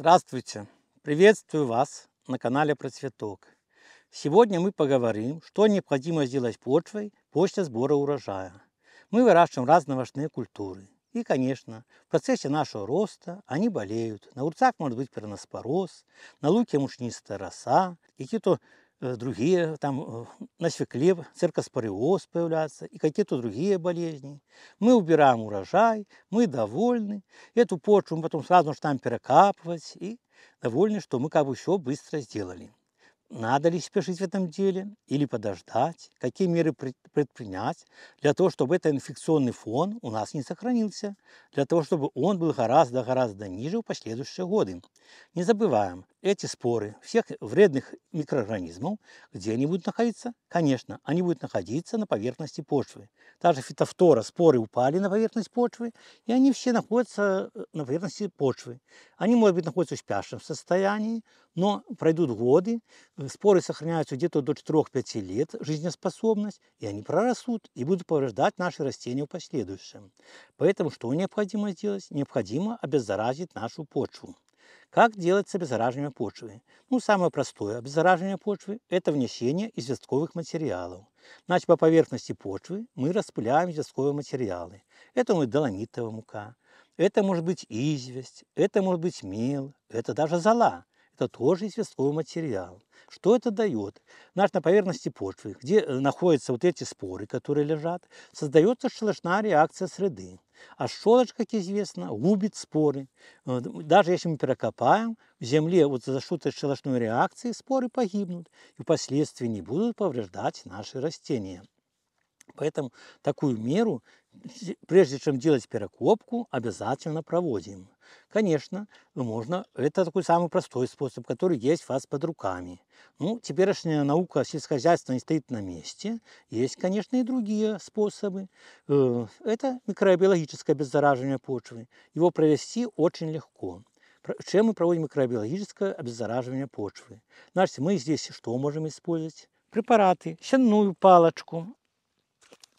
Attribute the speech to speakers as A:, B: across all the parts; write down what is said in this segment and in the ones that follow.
A: Здравствуйте! Приветствую вас на канале Процветок. Сегодня мы поговорим, что необходимо сделать почвой после сбора урожая. Мы выращиваем разновошные культуры. И, конечно, в процессе нашего роста они болеют. На урцах может быть переноспороз, на луке мучнистая роса, какие-то Э, другие, э, там э, на свекле циркоспориоз появляется и какие-то другие болезни. Мы убираем урожай, мы довольны. Эту почву мы потом сразу же там перекапывать и довольны, что мы как бы все быстро сделали. Надо ли спешить в этом деле или подождать? Какие меры предпринять для того, чтобы этот инфекционный фон у нас не сохранился? Для того, чтобы он был гораздо-гораздо ниже в последующие годы. Не забываем, эти споры всех вредных микроорганизмов, где они будут находиться? Конечно, они будут находиться на поверхности почвы. Даже фитофтора споры упали на поверхность почвы, и они все находятся э, на поверхности почвы. Они, могут быть, находятся в спящем состоянии, но пройдут годы, э, споры сохраняются где-то до 4-5 лет, жизнеспособность, и они прорастут и будут повреждать наши растения в последующем. Поэтому что необходимо сделать? Необходимо обеззаразить нашу почву. Как делается обеззараживание почвы? Ну, самое простое обеззараживание почвы – это внесение известковых материалов. Значит, по поверхности почвы мы распыляем известковые материалы. Это может доломитовая мука, это может быть известь, это может быть мел, это даже зола – это тоже известковый материал. Что это дает? Наш на поверхности почвы, где э, находятся вот эти споры, которые лежат, создается шелушная реакция среды. А щелочь, как известно, губит споры. Э, даже если мы перекопаем, в земле вот за шутой щелочной реакции споры погибнут и впоследствии не будут повреждать наши растения. Поэтому такую меру прежде чем делать перекопку, обязательно проводим. Конечно, можно, это такой самый простой способ, который есть у вас под руками. Ну, теперешняя наука сельскохозяйства не стоит на месте. Есть, конечно, и другие способы. Э, это микробиологическое обеззараживание почвы. Его провести очень легко чем мы проводим микробиологическое обеззараживание почвы. Значит, мы здесь что можем использовать? Препараты, щенную палочку,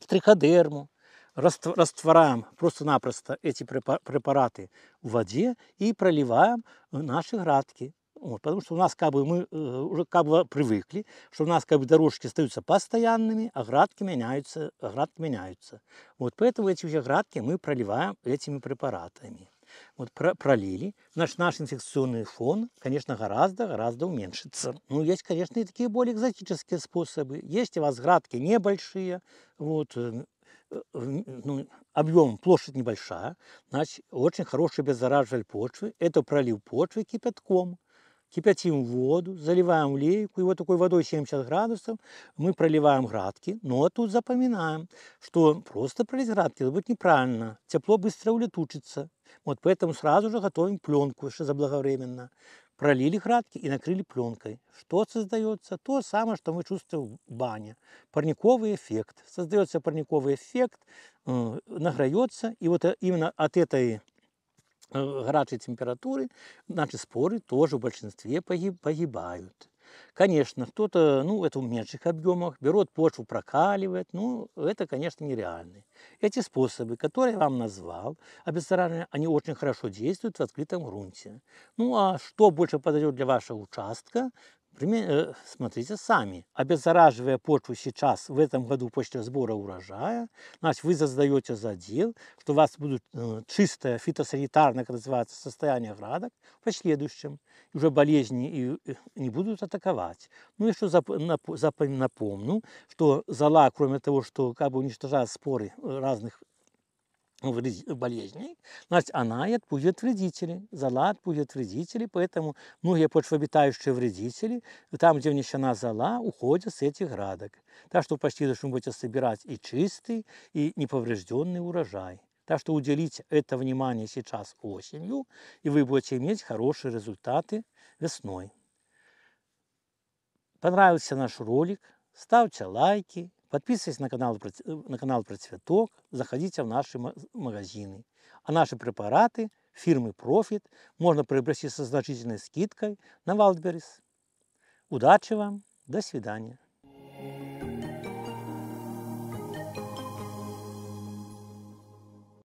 A: триходерму, растворяем просто-напросто эти препараты в воде и проливаем э, наши градки. Вот, потому что у нас как бы мы э, уже как бы привыкли, что у нас как бы дорожки остаются постоянными, а градки меняются, градки меняются. Вот поэтому эти уже градки мы проливаем этими препаратами. Вот про пролили, значит наш инфекционный фон, конечно, гораздо-гораздо уменьшится. Ну, есть, конечно, и такие более экзотические способы. Есть у вас градки небольшие, вот, э, ну, объем, площадь небольшая, значит, очень хороший беззараживатель почвы. Это пролив почвы кипятком. Кипятим воду, заливаем лейку, и вот такой водой 70 градусов мы проливаем градки. Но тут запоминаем, что просто пролить градки это будет неправильно. Тепло быстро улетучится. Вот поэтому сразу же готовим пленку еще заблаговременно пролили градки и накрыли пленкой. Что создается? То самое, что мы чувствуем в бане. Парниковый эффект. Создается парниковый эффект, э, награется, и вот э, именно от этой э, горячей температуры наши споры тоже в большинстве погибают. Конечно, кто-то, ну, это в меньших объемах, берет почву, прокаливает, ну, это, конечно, нереально. Эти способы, которые я вам назвал, обеззараживания, они очень хорошо действуют в открытом грунте. Ну, а что больше подойдет для вашего участка, Э, смотрите сами. Обеззараживая почву сейчас, в этом году после сбора урожая, значит, вы создаете задел, что у вас будет э, чистое фитосанитарное, как называется, состояние градок в последующем. Уже болезни и, э, не будут атаковать. Ну и что запомню, напомню, что зала, кроме того, что как бы уничтожает споры разных болезней, значит, она и отпугивает вредителей. зала отпугивает вредителей, поэтому многие почвообитающие вредители, там, где внесена зала уходят с этих градок. Так что почти должны будете собирать и чистый, и неповрежденный урожай. Так что уделите это внимание сейчас осенью, и вы будете иметь хорошие результаты весной. Понравился наш ролик? Ставьте лайки, Подписывайтесь на канал, э, на канал Процветок, заходите в наши магазины. А наши препараты фирмы Профит можно приобрести со значительной скидкой на Wildberries. Удачи вам, до свидания.